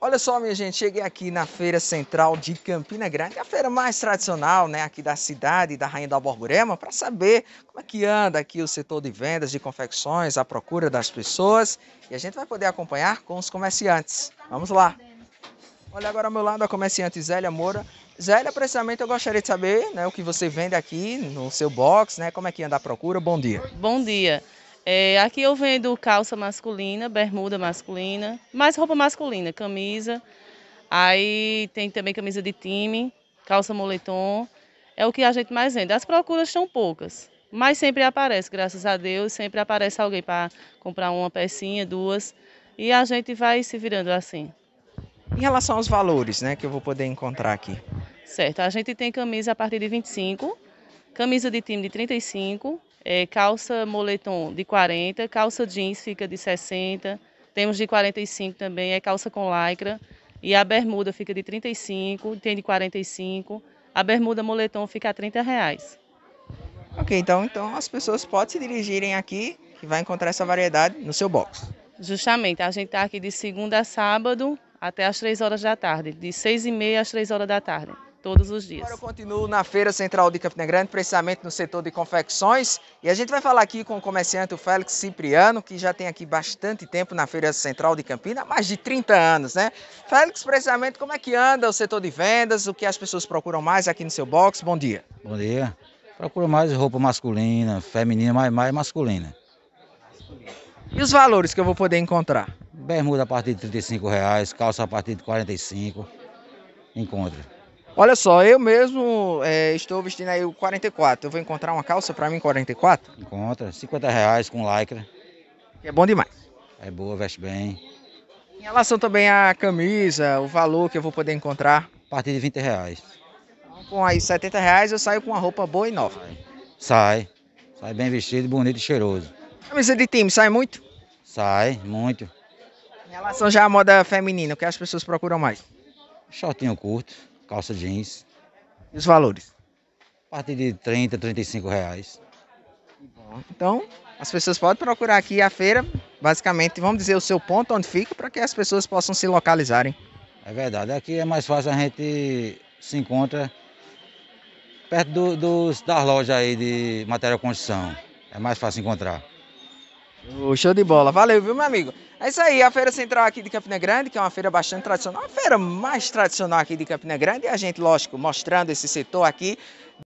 Olha só, minha gente, cheguei aqui na Feira Central de Campina Grande, a feira mais tradicional, né, aqui da cidade, da Rainha da Borborema, para saber como é que anda aqui o setor de vendas de confecções, a procura das pessoas, e a gente vai poder acompanhar com os comerciantes. Vamos lá. Olha agora ao meu lado a comerciante Zélia Moura. Zélia, precisamente eu gostaria de saber, né, o que você vende aqui no seu box, né, como é que anda a procura. Bom dia. Bom dia. É, aqui eu vendo calça masculina, bermuda masculina, mais roupa masculina, camisa. Aí tem também camisa de time, calça moletom. É o que a gente mais vende. As procuras são poucas, mas sempre aparece, graças a Deus. Sempre aparece alguém para comprar uma pecinha, duas. E a gente vai se virando assim. Em relação aos valores, né, que eu vou poder encontrar aqui. Certo, a gente tem camisa a partir de 25 camisa de time de 35, é, calça moletom de 40, calça jeans fica de 60, temos de 45 também, é calça com lycra, e a bermuda fica de 35, tem de 45, a bermuda moletom fica a 30 reais. Ok, então, então as pessoas podem se dirigirem aqui que vai encontrar essa variedade no seu box. Justamente, a gente está aqui de segunda a sábado até as 3 horas da tarde, de 6 e meia às 3 horas da tarde todos os dias. Agora eu continuo na Feira Central de Campina Grande, precisamente no setor de confecções, e a gente vai falar aqui com o comerciante Félix Cipriano, que já tem aqui bastante tempo na Feira Central de Campina, mais de 30 anos, né? Félix, precisamente, como é que anda o setor de vendas, o que as pessoas procuram mais aqui no seu box? Bom dia. Bom dia. Procuro mais roupa masculina, feminina, mais, mais masculina. E os valores que eu vou poder encontrar? Bermuda a partir de R$ reais, calça a partir de 45. Encontro. Olha só, eu mesmo é, estou vestindo aí o 44. Eu vou encontrar uma calça para mim 44? Encontra, 50 reais com lycra. Né? É bom demais. É boa, veste bem. Em relação também à camisa, o valor que eu vou poder encontrar? A partir de 20 reais. Então, com aí 70 reais eu saio com uma roupa boa e nova. Sai. Sai bem vestido, bonito e cheiroso. Camisa de time, sai muito? Sai, muito. Em relação já à moda feminina, o que as pessoas procuram mais? Shortinho curto calça jeans. E os valores? A partir de 30, 35 reais. Então, as pessoas podem procurar aqui a feira, basicamente, vamos dizer o seu ponto onde fica, para que as pessoas possam se localizarem. É verdade, aqui é mais fácil a gente se encontra perto do, dos, das lojas aí de material de construção. É mais fácil encontrar. O show de bola. Valeu, viu, meu amigo? É isso aí, a Feira Central aqui de Campina Grande, que é uma feira bastante tradicional, a feira mais tradicional aqui de Campina Grande, e a gente, lógico, mostrando esse setor aqui